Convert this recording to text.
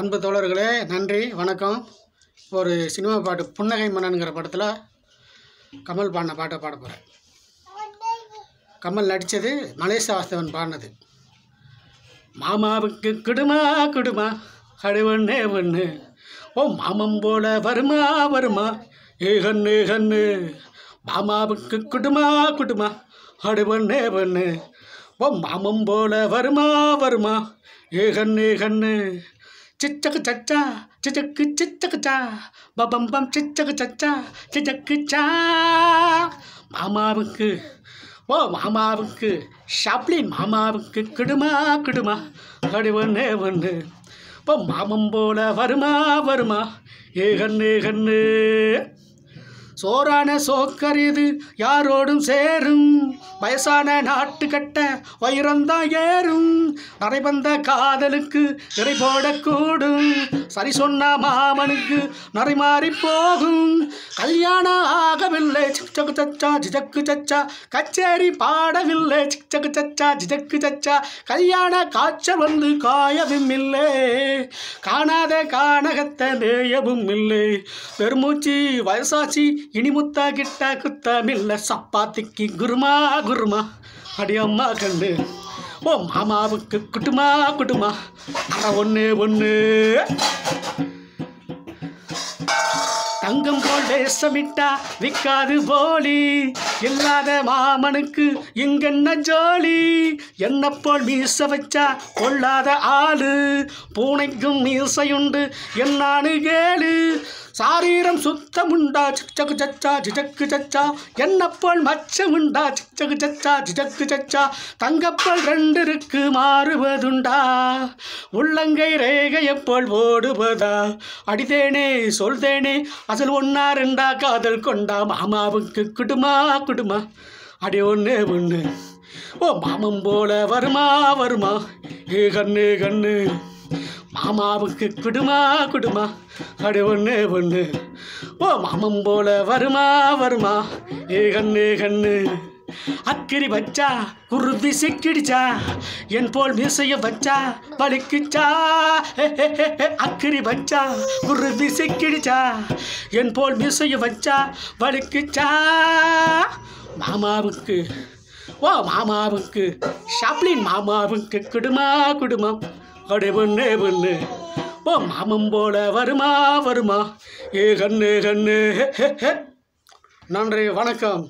அன்பு தோழர்களே நன்றி வணக்கம் ஒரு சினிமா பாட்டு புன்னகை மன்னனுங்கிற படத்தில் கமல் பாடின பாட்டை பாட போகிறேன் கமல் நடித்தது மலேசியாஸ்தவன் பாடினது மாமாவுக்கு குடுமா குடுமா கடுவண்ணே ஒன்று ஓ மாமம் போல வருமா வருமா ஏ கண்ணு கண்ணு மாமாவுக்கு குடுமா குடுமா அடுவண்ணே பண்ணு ஓ மாமம் போல வருமா வருமா ஏ கண்ணு கண்ணு சிச்சக்கு சச்சா சிச்சக்கு சிச்சக்குச்சா பபம் பம் சிச்சக்கு சச்சா சிச்சக்குச்சா மாமாவுக்கு ஓ மாமாவுக்கு ஷாப்ளின் மாமாவுக்கு கிடுமா கிடுமா அப்படி ஒன்று ஒன்று இப்போ மாமம் போல வருமா வருமா ஏகன் ஏகன்னு சோறான இது யாரோடும் சேரும் வயசான நாட்டு கட்ட வைரந்தான் ஏறும் நரைபந்த காதலுக்கு நிறை போடக்கூடும் சரி சொன்ன மாமனுக்கு நரை மாறி போகும் கல்யாணம் பாடவில்லை சிக்சகு சச்சா ஜிஜக்கு சச்சா கச்சேரி பாடவில்லை சிக்சகு சச்சா ஜிஜக்கு சச்சா கல்யாண காய்ச்சல் வந்து காயவும் இல்லை காணாத காணகத்த நேயவும் இல்லை பெருமூச்சி வயசாச்சி இனிமுத்தா கிட்டா குத்தம் இல்லை சப்பாத்திக்கு குருமா குருமா அடி அம்மா கண்டு ஓ மாமாவுக்கு குட்டுமா குட்டுமா அரை ஒன்று ஒன்று தங்கம் போல் தேசமிட்டா விற்காது போலி இல்லாத மாமனுக்கு இங்கென்ன ஜோலி என்ன போல் மீச வச்சா கொள்ளாத ஆளு பூனைக்கும் மீசையுண்டு என்னானு கேளு சாரீரம் சுத்தம் உண்டா சிச்சகு சச்சா ஜிஜக்கு சச்சா என்னப்போல் உண்டா சிச்சகு சச்சா ஜிஜக்கு சச்சா தங்கப்போல் ரெண்டு இருக்கு மாறுவதுண்டா உள்ளங்கை ரேகையப்போல் ஓடுவதா அடிதேனே சொல்தேனே அசல் ஒன்னா ரெண்டா காதல் கொண்டா மாமாவுக்கு குடுமா குடுமா அடி ஒன்று ஒன்று ஓ மாமம் போல வருமா வருமா ஏ கண்ணு கண்ணு மாமாவுக்கு குடுமா குடுமா அடி ஒன்று ஒன்று ஓ மாமம் போல வருமா வருமா ஏ கண்ணு கண்ணு அக்கிரி வச்சா குருவி சிக்கிடிச்சா என் போல் மீசைய வச்சா பலிக்குச்சா அக்கிரி வச்சா குருவி சிக்கிடிச்சா என் போல் மீசைய வச்சா பலிக்குச்சா மாமாவுக்கு ஓ மாமாவுக்கு ஷாப்ளின் மாமாவுக்கு குடுமா குடும்பம் அடே பொண்ணு பொண்ணு ஓ மாமம் போல வருமா வருமா ஏ கண்ணு கண்ணு நன்றி வணக்கம்